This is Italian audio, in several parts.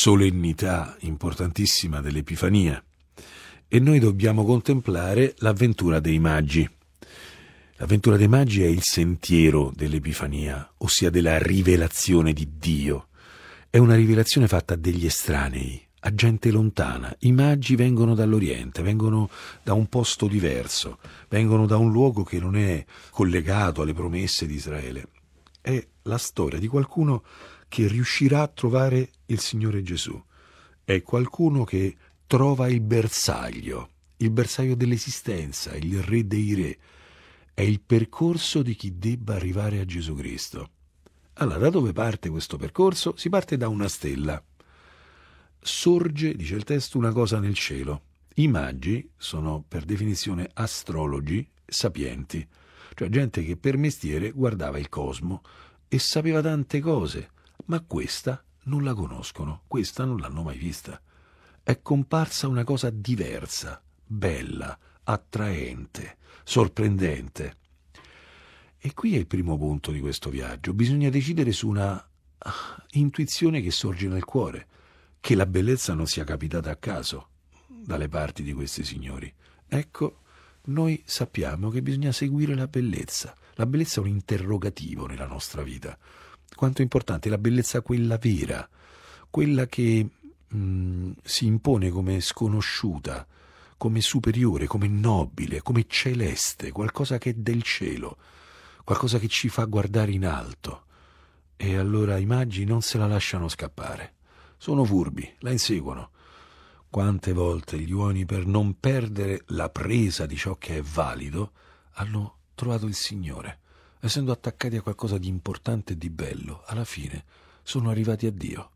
solennità importantissima dell'Epifania e noi dobbiamo contemplare l'avventura dei Maggi. L'avventura dei Maggi è il sentiero dell'Epifania, ossia della rivelazione di Dio. È una rivelazione fatta a degli estranei, a gente lontana. I Maggi vengono dall'Oriente, vengono da un posto diverso, vengono da un luogo che non è collegato alle promesse di Israele. È la storia di qualcuno che riuscirà a trovare il Signore Gesù. È qualcuno che trova il bersaglio, il bersaglio dell'esistenza, il re dei re. È il percorso di chi debba arrivare a Gesù Cristo. Allora, da dove parte questo percorso? Si parte da una stella. Sorge, dice il testo, una cosa nel cielo. I magi sono per definizione astrologi sapienti, cioè gente che per mestiere guardava il cosmo e sapeva tante cose ma questa non la conoscono, questa non l'hanno mai vista. È comparsa una cosa diversa, bella, attraente, sorprendente. E qui è il primo punto di questo viaggio. Bisogna decidere su una ah, intuizione che sorge nel cuore, che la bellezza non sia capitata a caso dalle parti di questi signori. Ecco, noi sappiamo che bisogna seguire la bellezza. La bellezza è un interrogativo nella nostra vita quanto è importante la bellezza quella vera, quella che mh, mm, si impone come sconosciuta, come superiore, come nobile, come celeste, qualcosa che è del cielo, qualcosa che ci fa guardare in alto. E allora i magi non se la lasciano scappare. Sono furbi, la inseguono. Quante volte gli uomini, per non perdere la presa di ciò che è valido, hanno trovato il Signore essendo attaccati a qualcosa di importante e di bello, alla fine sono arrivati a Dio.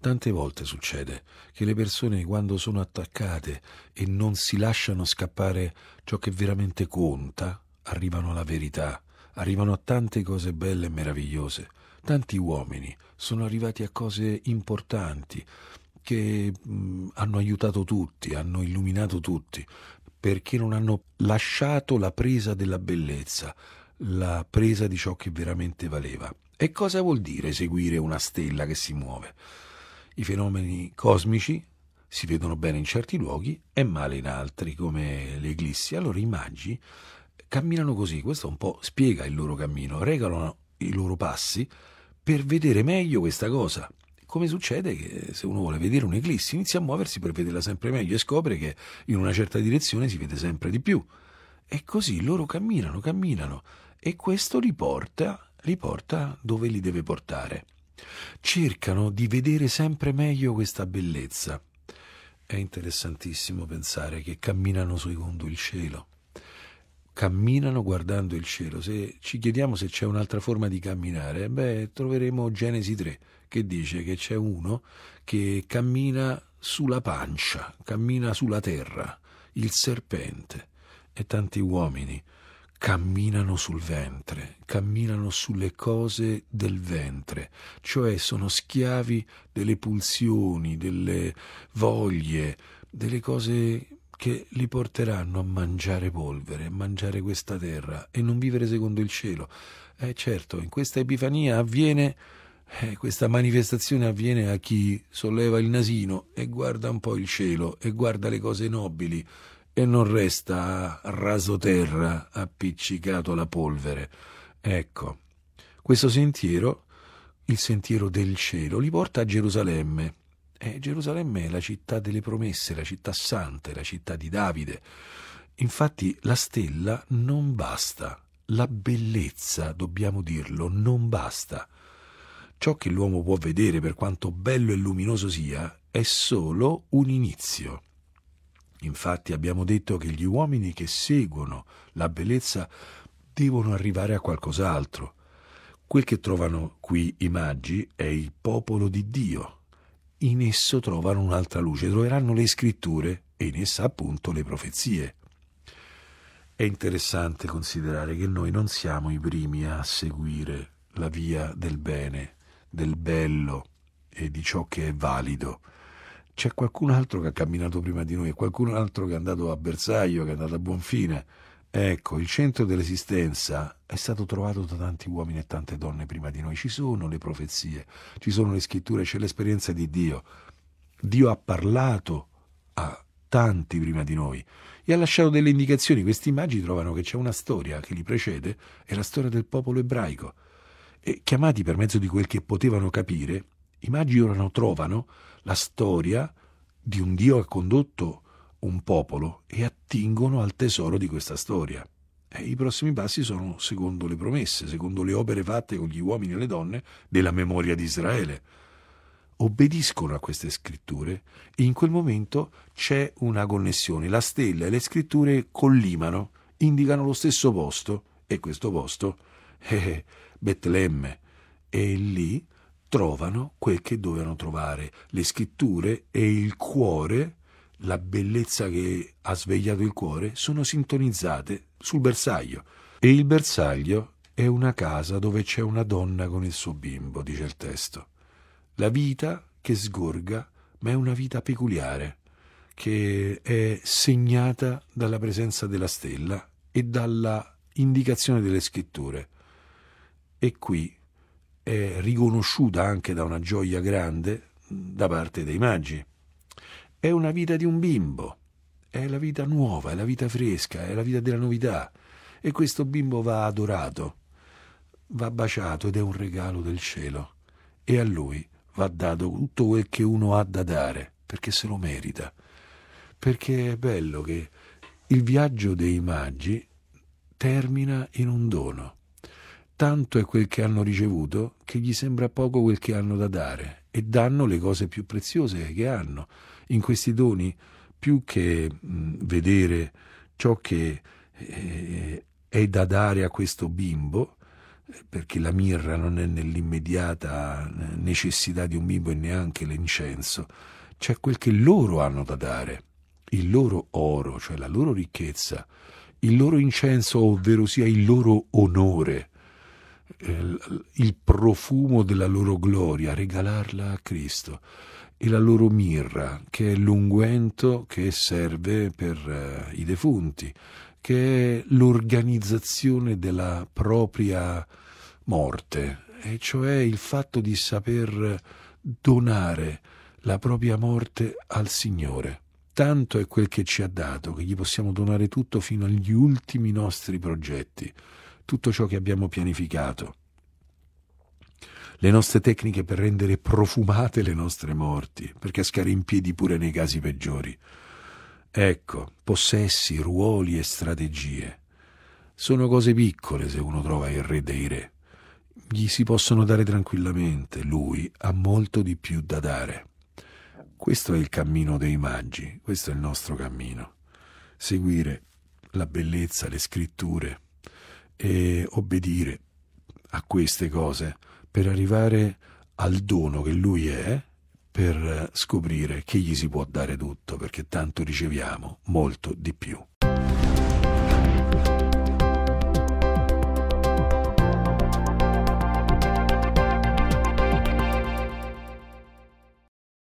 Tante volte succede che le persone quando sono attaccate e non si lasciano scappare ciò che veramente conta, arrivano alla verità, arrivano a tante cose belle e meravigliose. Tanti uomini sono arrivati a cose importanti che mh, mm, hanno aiutato tutti, hanno illuminato tutti, perché non hanno lasciato la presa della bellezza, la presa di ciò che veramente valeva. E cosa vuol dire seguire una stella che si muove? I fenomeni cosmici si vedono bene in certi luoghi e male in altri, come le eclissi. Allora i magi camminano così, questo un po' spiega il loro cammino, regalano i loro passi per vedere meglio questa cosa. Come succede che se uno vuole vedere un'eclissi inizia a muoversi per vederla sempre meglio e scopre che in una certa direzione si vede sempre di più. E così loro camminano, camminano e questo li porta, li porta dove li deve portare. Cercano di vedere sempre meglio questa bellezza. È interessantissimo pensare che camminano secondo il cielo camminano guardando il cielo. Se ci chiediamo se c'è un'altra forma di camminare, beh, troveremo Genesi 3 che dice che c'è uno che cammina sulla pancia, cammina sulla terra, il serpente e tanti uomini camminano sul ventre, camminano sulle cose del ventre, cioè sono schiavi delle pulsioni, delle voglie, delle cose che li porteranno a mangiare polvere, a mangiare questa terra e non vivere secondo il cielo. Eh certo, in questa Epifania avviene, eh, questa manifestazione avviene a chi solleva il nasino e guarda un po' il cielo e guarda le cose nobili e non resta rasoterra appiccicato alla polvere. Ecco, questo sentiero, il sentiero del cielo, li porta a Gerusalemme. E Gerusalemme è la città delle promesse, la città santa, la città di Davide. Infatti la stella non basta, la bellezza, dobbiamo dirlo, non basta. Ciò che l'uomo può vedere, per quanto bello e luminoso sia, è solo un inizio. Infatti abbiamo detto che gli uomini che seguono la bellezza devono arrivare a qualcos'altro. Quel che trovano qui i maggi è il popolo di Dio. In esso trovano un'altra luce, troveranno le scritture e in essa appunto le profezie. È interessante considerare che noi non siamo i primi a seguire la via del bene, del bello e di ciò che è valido c'è qualcun altro che ha camminato prima di noi, qualcun altro che è andato a bersaglio, che è andato a buon fine. Ecco, il centro dell'esistenza è stato trovato da tanti uomini e tante donne prima di noi. Ci sono le profezie, ci sono le scritture, c'è l'esperienza di Dio. Dio ha parlato a tanti prima di noi e ha lasciato delle indicazioni. Queste immagini trovano che c'è una storia che li precede, è la storia del popolo ebraico. E chiamati per mezzo di quel che potevano capire, i magi orano trovano la storia di un Dio che ha condotto un popolo e attingono al tesoro di questa storia. E I prossimi passi sono secondo le promesse, secondo le opere fatte con gli uomini e le donne della memoria di Israele. Obbediscono a queste scritture e in quel momento c'è una connessione. La stella e le scritture collimano, indicano lo stesso posto e questo posto è Betlemme. E lì trovano quel che dovevano trovare, le scritture e il cuore, la bellezza che ha svegliato il cuore, sono sintonizzate sul bersaglio. E il bersaglio è una casa dove c'è una donna con il suo bimbo, dice il testo. La vita che sgorga, ma è una vita peculiare, che è segnata dalla presenza della stella e dalla indicazione delle scritture. E qui è riconosciuta anche da una gioia grande da parte dei maggi. È una vita di un bimbo, è la vita nuova, è la vita fresca, è la vita della novità e questo bimbo va adorato, va baciato ed è un regalo del cielo e a lui va dato tutto quel che uno ha da dare perché se lo merita, perché è bello che il viaggio dei maggi termina in un dono tanto è quel che hanno ricevuto che gli sembra poco quel che hanno da dare e danno le cose più preziose che hanno. In questi doni, più che mh, mm, vedere ciò che eh, è da dare a questo bimbo, perché la mirra non è nell'immediata eh, necessità di un bimbo e neanche l'incenso, c'è quel che loro hanno da dare, il loro oro, cioè la loro ricchezza, il loro incenso, ovvero sia il loro onore eh, il profumo della loro gloria, regalarla a Cristo e la loro mirra, che è l'unguento che serve per eh, i defunti, che è l'organizzazione della propria morte, e cioè il fatto di saper donare la propria morte al Signore. Tanto è quel che ci ha dato che gli possiamo donare tutto fino agli ultimi nostri progetti tutto ciò che abbiamo pianificato. Le nostre tecniche per rendere profumate le nostre morti, per cascare in piedi pure nei casi peggiori. Ecco, possessi, ruoli e strategie. Sono cose piccole se uno trova il re dei re. Gli si possono dare tranquillamente, lui ha molto di più da dare. Questo è il cammino dei maggi, questo è il nostro cammino. Seguire la bellezza, le scritture, e obbedire a queste cose per arrivare al dono che lui è, per scoprire che gli si può dare tutto, perché tanto riceviamo molto di più.